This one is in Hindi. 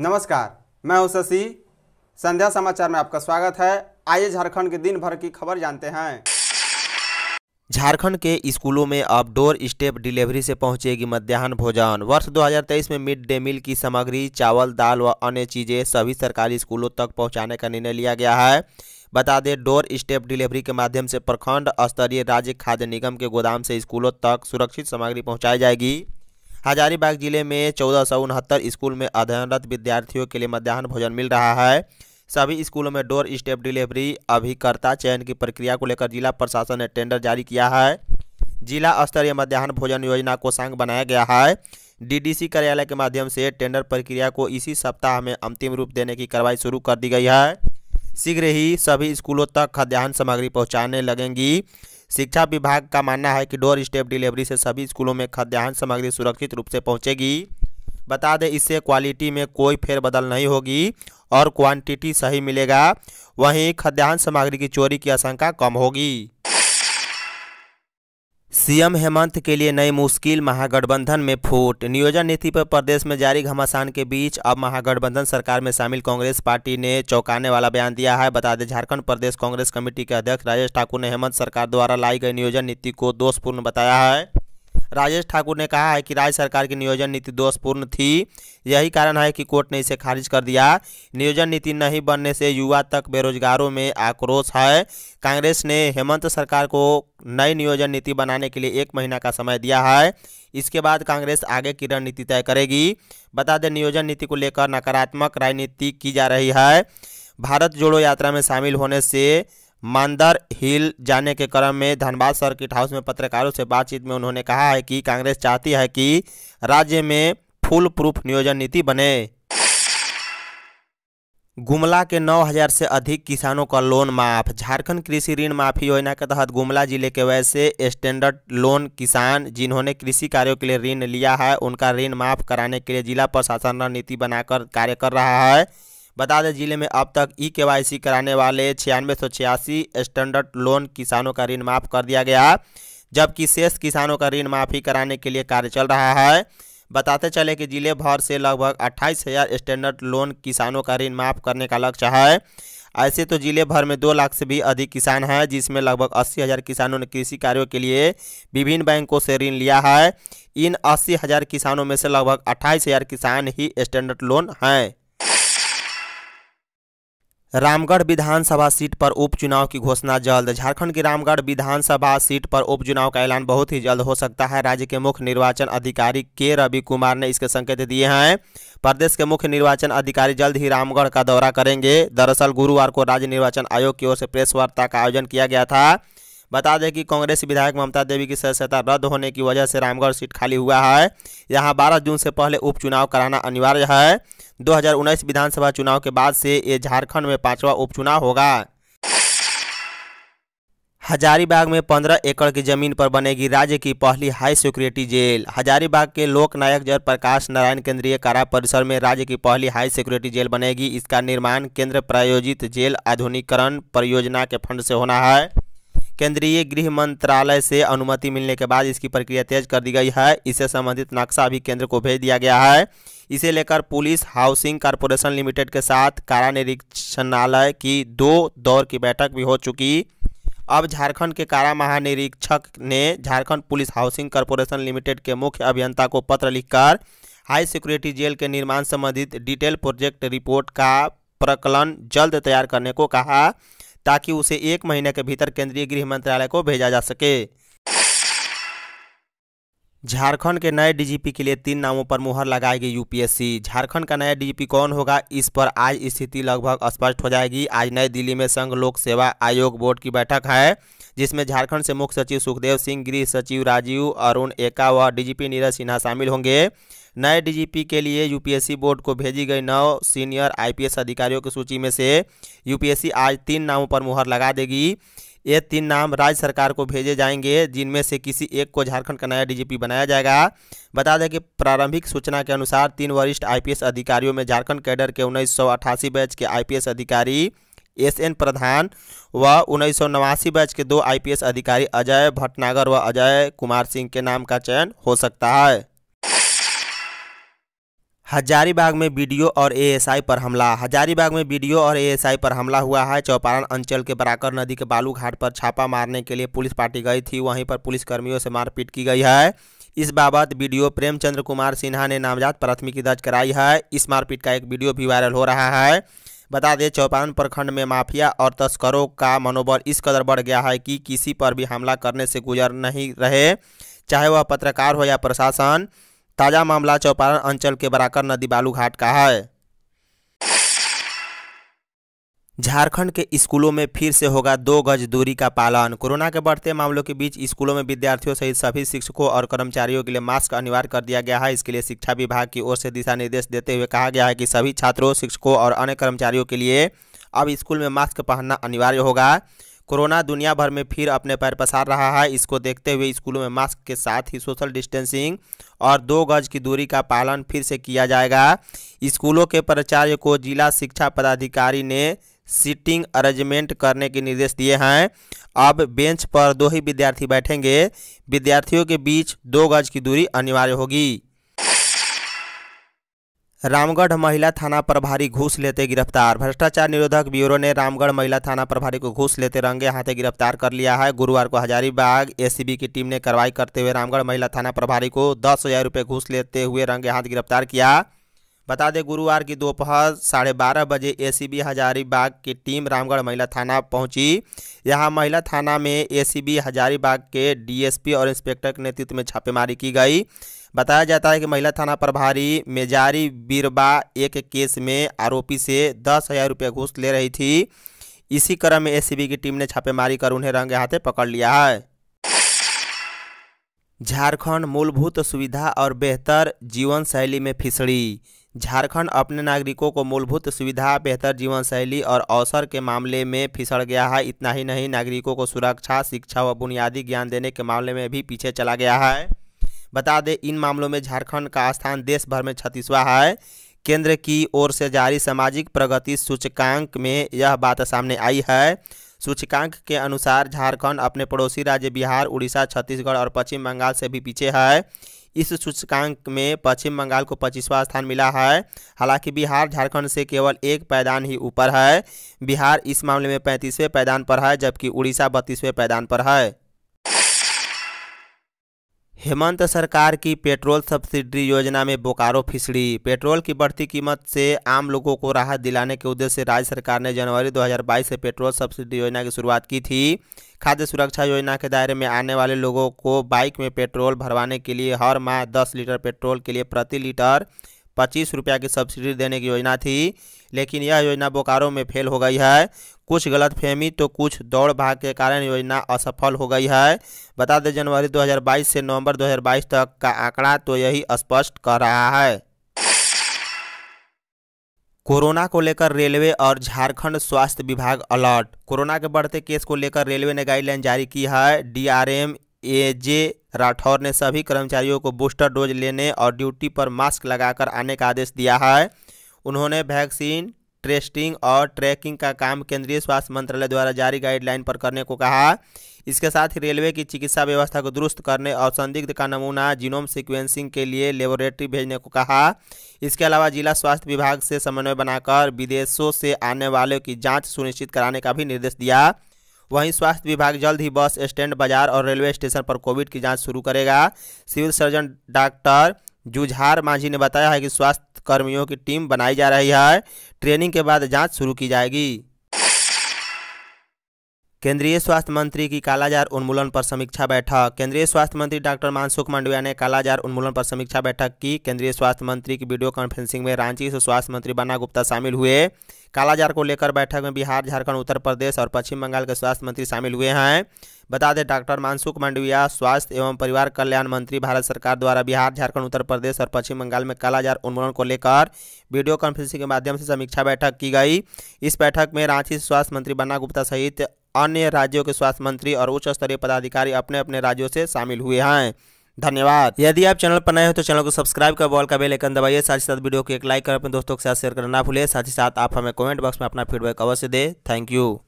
नमस्कार मैं हूं शशि संध्या समाचार में आपका स्वागत है आइए झारखंड के दिन भर की खबर जानते हैं झारखंड के स्कूलों में अब डोर स्टेप डिलीवरी से पहुंचेगी मध्याह्न भोजन वर्ष 2023 में मिड डे मील की सामग्री चावल दाल व अन्य चीज़ें सभी सरकारी स्कूलों तक पहुंचाने का निर्णय लिया गया है बता दें डोर स्टेप डिलीवरी के माध्यम से प्रखंड स्तरीय राज्य खाद्य निगम के गोदाम से स्कूलों तक सुरक्षित सामग्री पहुँचाई जाएगी हजारीबाग जिले में चौदह सौ उनहत्तर स्कूल में अध्ययनरत विद्यार्थियों के लिए मध्यान्ह भोजन मिल रहा है सभी स्कूलों में डोर स्टेप डिलीवरी अभिकर्ता चयन की प्रक्रिया को लेकर जिला प्रशासन ने टेंडर जारी किया है जिला स्तरीय मध्यान्ह भोजन योजना को सांग बनाया गया है डीडीसी कार्यालय के माध्यम से टेंडर प्रक्रिया को इसी सप्ताह में अंतिम रूप देने की कार्रवाई शुरू कर दी गई है शीघ्र ही सभी स्कूलों तक खाद्यान्न सामग्री पहुंचाने लगेंगी शिक्षा विभाग का मानना है कि डोर स्टेप डिलीवरी से सभी स्कूलों में खाद्यान्न सामग्री सुरक्षित रूप से पहुंचेगी बता दें इससे क्वालिटी में कोई फेरबदल नहीं होगी और क्वांटिटी सही मिलेगा वहीं खाद्यान्न सामग्री की चोरी की आशंका कम होगी सीएम हेमंत के लिए नई मुश्किल महागठबंधन में फूट नियोजन नीति पर प्रदेश में जारी घमासान के बीच अब महागठबंधन सरकार में शामिल कांग्रेस पार्टी ने चौंकाने वाला बयान दिया है बता दें झारखंड प्रदेश कांग्रेस कमेटी के अध्यक्ष राजेश ठाकुर ने हेमंत सरकार द्वारा लाई गई नियोजन नीति को दोषपूर्ण बताया है राजेश ठाकुर ने कहा है कि राज्य सरकार की नियोजन नीति दोषपूर्ण थी यही कारण है कि कोर्ट ने इसे खारिज कर दिया नियोजन नीति नहीं बनने से युवा तक बेरोजगारों में आक्रोश है कांग्रेस ने हेमंत सरकार को नई नियोजन नीति बनाने के लिए एक महीना का समय दिया है इसके बाद कांग्रेस आगे की रणनीति तय करेगी बता दें नियोजन नीति को लेकर नकारात्मक राजनीति की जा रही है भारत जोड़ो यात्रा में शामिल होने से मांदर हिल जाने के क्रम में धनबाद सर्किट हाउस में पत्रकारों से बातचीत में उन्होंने कहा है कि कांग्रेस चाहती है कि राज्य में फुल प्रूफ नियोजन नीति बने गुमला के 9000 से अधिक किसानों का लोन माफ झारखंड कृषि ऋण माफी योजना के तहत गुमला जिले के वैसे स्टैंडर्ड लोन किसान जिन्होंने कृषि कार्यों के लिए ऋण लिया है उनका ऋण माफ कराने के लिए जिला प्रशासन रणनीति बनाकर कार्य कर रहा है बता दें जिले में अब तक ई के कराने वाले छियानवे स्टैंडर्ड लोन किसानों का ऋण माफ कर दिया गया जबकि शेष किसानों का ऋण माफी कराने के लिए कार्य चल रहा है बताते चले कि जिले भर से लगभग अट्ठाईस हज़ार स्टैंडर्ड लोन किसानों का ऋण माफ करने का लक्ष्य है ऐसे तो जिले भर में दो लाख से भी अधिक किसान हैं जिसमें लगभग अस्सी हज़ार किसानों ने कृषि कार्यों के लिए विभिन्न बैंकों से ऋण लिया है इन अस्सी हज़ार किसानों में से लगभग अट्ठाईस हज़ार किसान ही स्टैंडर्ड लोन हैं रामगढ़ विधानसभा सीट पर उपचुनाव की घोषणा जल्द झारखंड की रामगढ़ विधानसभा सीट पर उपचुनाव का ऐलान बहुत ही जल्द हो सकता है राज्य के मुख्य निर्वाचन अधिकारी के रवि कुमार ने इसके संकेत दिए हैं प्रदेश के मुख्य निर्वाचन अधिकारी जल्द ही रामगढ़ का दौरा करेंगे दरअसल गुरुवार को राज्य निर्वाचन आयोग की ओर से प्रेस वार्ता का आयोजन किया गया था बता दें कि कांग्रेस विधायक ममता देवी की सदस्यता रद्द होने की वजह से रामगढ़ सीट खाली हुआ है यहाँ बारह जून से पहले उपचुनाव कराना अनिवार्य है 2019 विधानसभा चुनाव के बाद से ये झारखंड में पांचवा उपचुनाव होगा हजारीबाग में पंद्रह एकड़ की जमीन पर बनेगी राज्य की पहली हाई सिक्योरिटी जेल हजारीबाग के लोकनायक प्रकाश नारायण केंद्रीय कारा परिसर में राज्य की पहली हाई सिक्योरिटी जेल बनेगी इसका निर्माण केंद्र प्रायोजित जेल आधुनिकरण परियोजना के फंड से होना है केंद्रीय गृह मंत्रालय से अनुमति मिलने के बाद इसकी प्रक्रिया तेज कर दी गई है इससे संबंधित नक्शा अभी केंद्र को भेज दिया गया है इसे लेकर पुलिस हाउसिंग कारपोरेशन लिमिटेड के साथ कारा निरीक्षणालय की दो दौर की बैठक भी हो चुकी अब झारखंड के कारा महानिरीक्षक ने Jharkhand police housing corporation limited के मुख्य अभियंता को पत्र लिखकर हाई सिक्योरिटी जेल के निर्माण संबंधित डिटेल प्रोजेक्ट रिपोर्ट का प्रकलन जल्द तैयार करने को कहा ताकि उसे एक महीने के भीतर केंद्रीय गृह मंत्रालय को भेजा जा सके झारखंड के नए डीजीपी के लिए तीन नामों पर मुहर लगाएगी यूपीएससी झारखंड का नया डीजीपी कौन होगा इस पर आज स्थिति लगभग स्पष्ट हो जाएगी आज नई दिल्ली में संघ लोक सेवा आयोग बोर्ड की बैठक है जिसमें झारखंड से मुख्य सचिव सुखदेव सिंह गृह सचिव राजीव अरुण एका व डीजीपी नीरज सिन्हा शामिल होंगे नए डीजीपी के लिए यूपीएससी बोर्ड को भेजी गई नौ सीनियर आईपीएस अधिकारियों की सूची में से यूपीएससी आज तीन नामों पर मुहर लगा देगी ये तीन नाम राज्य सरकार को भेजे जाएंगे जिनमें से किसी एक को झारखंड का नया डीजीपी बनाया जाएगा बता दें कि प्रारंभिक सूचना के अनुसार तीन वरिष्ठ आईपीएस अधिकारियों में झारखंड कैडर के उन्नीस बैच के आईपीएस अधिकारी एस एन प्रधान व उन्नीस बैच के दो आईपीएस अधिकारी अजय भटनागर व अजय कुमार सिंह के नाम का चयन हो सकता है हजारीबाग में वीडियो और एएसआई पर हमला हजारीबाग में वीडियो और एएसआई पर हमला हुआ है चौपारण अंचल के बराकर नदी के बालू घाट पर छापा मारने के लिए पुलिस पार्टी गई थी वहीं पर पुलिसकर्मियों से मारपीट की गई है इस बाबत वीडियो प्रेमचंद्र कुमार सिन्हा ने नामजद प्राथमिकी दर्ज कराई है इस मारपीट का एक वीडियो भी वायरल हो रहा है बता दें चौपारण प्रखंड में माफिया और तस्करों का मनोबल इस कदर बढ़ गया है कि किसी पर भी हमला करने से गुजर नहीं रहे चाहे वह पत्रकार हो या प्रशासन ताज़ा मामला चौपारण अंचल के बराकर नदी बालू घाट का है झारखंड के स्कूलों में फिर से होगा दो गज दूरी का पालन कोरोना के बढ़ते मामलों के बीच स्कूलों में विद्यार्थियों सहित सभी शिक्षकों और कर्मचारियों के लिए मास्क अनिवार्य कर दिया गया है इसके लिए शिक्षा विभाग की ओर से दिशा निर्देश देते हुए कहा गया है कि सभी छात्रों शिक्षकों और अन्य कर्मचारियों के लिए अब स्कूल में मास्क पहनना अनिवार्य होगा कोरोना दुनिया भर में फिर अपने पैर पसार रहा है इसको देखते हुए स्कूलों में मास्क के साथ ही सोशल डिस्टेंसिंग और दो गज की दूरी का पालन फिर से किया जाएगा स्कूलों के प्राचार्य को जिला शिक्षा पदाधिकारी ने सीटिंग अरेंजमेंट करने के निर्देश दिए हैं अब बेंच पर दो ही विद्यार्थी बैठेंगे विद्यार्थियों के बीच दो गज की दूरी अनिवार्य होगी रामगढ़ महिला थाना प्रभारी घूस लेते गिरफ्तार भ्रष्टाचार निरोधक ब्यूरो ने रामगढ़ महिला थाना प्रभारी को घूस लेते रंगे हाथे गिरफ्तार कर लिया है गुरुवार को हजारीबाग एसीबी की टीम ने कार्रवाई करते हुए रामगढ़ महिला थाना प्रभारी को दस हजार रुपये घूस लेते हुए रंगे हाथ गिरफ्तार किया बता दें गुरुवार की दोपहर साढ़े बारह बजे ए हजारीबाग की टीम रामगढ़ महिला थाना पहुंची यहां महिला थाना में ए हजारीबाग के डीएसपी और इंस्पेक्टर के नेतृत्व में छापेमारी की गई बताया जाता है कि महिला थाना प्रभारी मेजारी बीरबा एक केस में आरोपी से दस हज़ार रुपये घूस ले रही थी इसी क्रम में एसीबी की टीम ने छापेमारी कर उन्हें रंगे हाथे पकड़ लिया है झारखंड मूलभूत सुविधा और बेहतर जीवन शैली में फिसड़ी झारखंड अपने नागरिकों को मूलभूत सुविधा बेहतर जीवन शैली और अवसर के मामले में फिसड़ गया है इतना ही नहीं नागरिकों को सुरक्षा शिक्षा व बुनियादी ज्ञान देने के मामले में भी पीछे चला गया है बता दें इन मामलों में झारखंड का स्थान देश भर में छत्तीसवां है केंद्र की ओर से जारी सामाजिक प्रगति सूचकांक में यह बात सामने आई है सूचकांक के अनुसार झारखंड अपने पड़ोसी राज्य बिहार उड़ीसा छत्तीसगढ़ और पश्चिम बंगाल से भी पीछे है इस सूचकांक में पश्चिम बंगाल को पच्चीसवां स्थान मिला है हालांकि बिहार झारखंड से केवल एक पैदान ही ऊपर है बिहार इस मामले में पैंतीसवें पैदान पर है जबकि उड़ीसा बत्तीसवें पैदान पर है हेमंत सरकार की पेट्रोल सब्सिडी योजना में बोकारो फिसड़ी पेट्रोल की बढ़ती कीमत से आम लोगों को राहत दिलाने के उद्देश्य से राज्य सरकार ने जनवरी 2022 से पेट्रोल सब्सिडी योजना की शुरुआत की थी खाद्य सुरक्षा योजना के दायरे में आने वाले लोगों को बाइक में पेट्रोल भरवाने के लिए हर माह दस लीटर पेट्रोल के लिए प्रति लीटर पच्चीस रुपया की सब्सिडी देने की योजना थी लेकिन यह योजना बोकारो में फेल हो गई है कुछ गलतफहमी तो कुछ दौड़ भाग के कारण योजना असफल हो गई है बता दें जनवरी 2022 से नवंबर 2022 तक का आंकड़ा तो यही स्पष्ट कर रहा है कोरोना को लेकर रेलवे और झारखंड स्वास्थ्य विभाग अलर्ट कोरोना के बढ़ते केस को लेकर रेलवे ने गाइडलाइन जारी की है डीआरएम एजे राठौर ने सभी कर्मचारियों को बूस्टर डोज लेने और ड्यूटी पर मास्क लगाकर आने का आदेश दिया है उन्होंने वैक्सीन टेस्टिंग और ट्रैकिंग का काम केंद्रीय स्वास्थ्य मंत्रालय द्वारा जारी गाइडलाइन पर करने को कहा इसके साथ ही रेलवे की चिकित्सा व्यवस्था को दुरुस्त करने और संदिग्ध का नमूना जीनोम सीक्वेंसिंग के लिए लेबोरेटरी भेजने को कहा इसके अलावा जिला स्वास्थ्य विभाग से समन्वय बनाकर विदेशों से आने वालों की जाँच सुनिश्चित कराने का भी निर्देश दिया वहीं स्वास्थ्य विभाग जल्द ही बस स्टैंड बाजार और रेलवे स्टेशन पर कोविड की जाँच शुरू करेगा civil surgeon doctor Jujhar Manjhi ने बताया है कि स्वास्थ्य कर्मियों की टीम बनाई जा रही है ट्रेनिंग के बाद जाँच शुरू की जाएगी केंद्रीय स्वास्थ्य मंत्री की कालाजार उन्मूलन पर समीक्षा बैठक केंद्रीय स्वास्थ्य मंत्री डॉक्टर मानसुख मांडविया ने कालाजार उन्मूलन पर समीक्षा बैठक की केंद्रीय स्वास्थ्य मंत्री की वीडियो कॉन्फ्रेंसिंग में रांची से स्वास्थ्य मंत्री बना गुप्ता शामिल हुए कालाजार को लेकर बैठक में बिहार झारखंड उत्तर प्रदेश और पश्चिम बंगाल के स्वास्थ्य मंत्री शामिल हुए हैं बता दें डॉक्टर मानसुख मांडविया स्वास्थ्य एवं परिवार कल्याण मंत्री भारत सरकार द्वारा बिहार झारखंड उत्तर प्रदेश और पश्चिम बंगाल में कालाजार उन्मूलन को लेकर वीडियो कॉन्फ्रेंसिंग के माध्यम से समीक्षा बैठक की गई इस बैठक में रांची स्वास्थ्य मंत्री बन्ना गुप्ता सहित अन्य राज्यों के स्वास्थ्य मंत्री और उच्च स्तरीय पदाधिकारी अपने अपने राज्यों से शामिल हुए हैं धन्यवाद यदि आप चैनल पर नए हो तो चैनल को सब्सक्राइब कर बॉल का बेल आइकन दबाइए साथ ही साथ वीडियो को एक लाइक कर अपने दोस्तों के साथ शेयर करना ना भूलिए साथ ही साथ आप हमें कमेंट बॉक्स में अपना फीडबैक अवश्य दें थैंक यू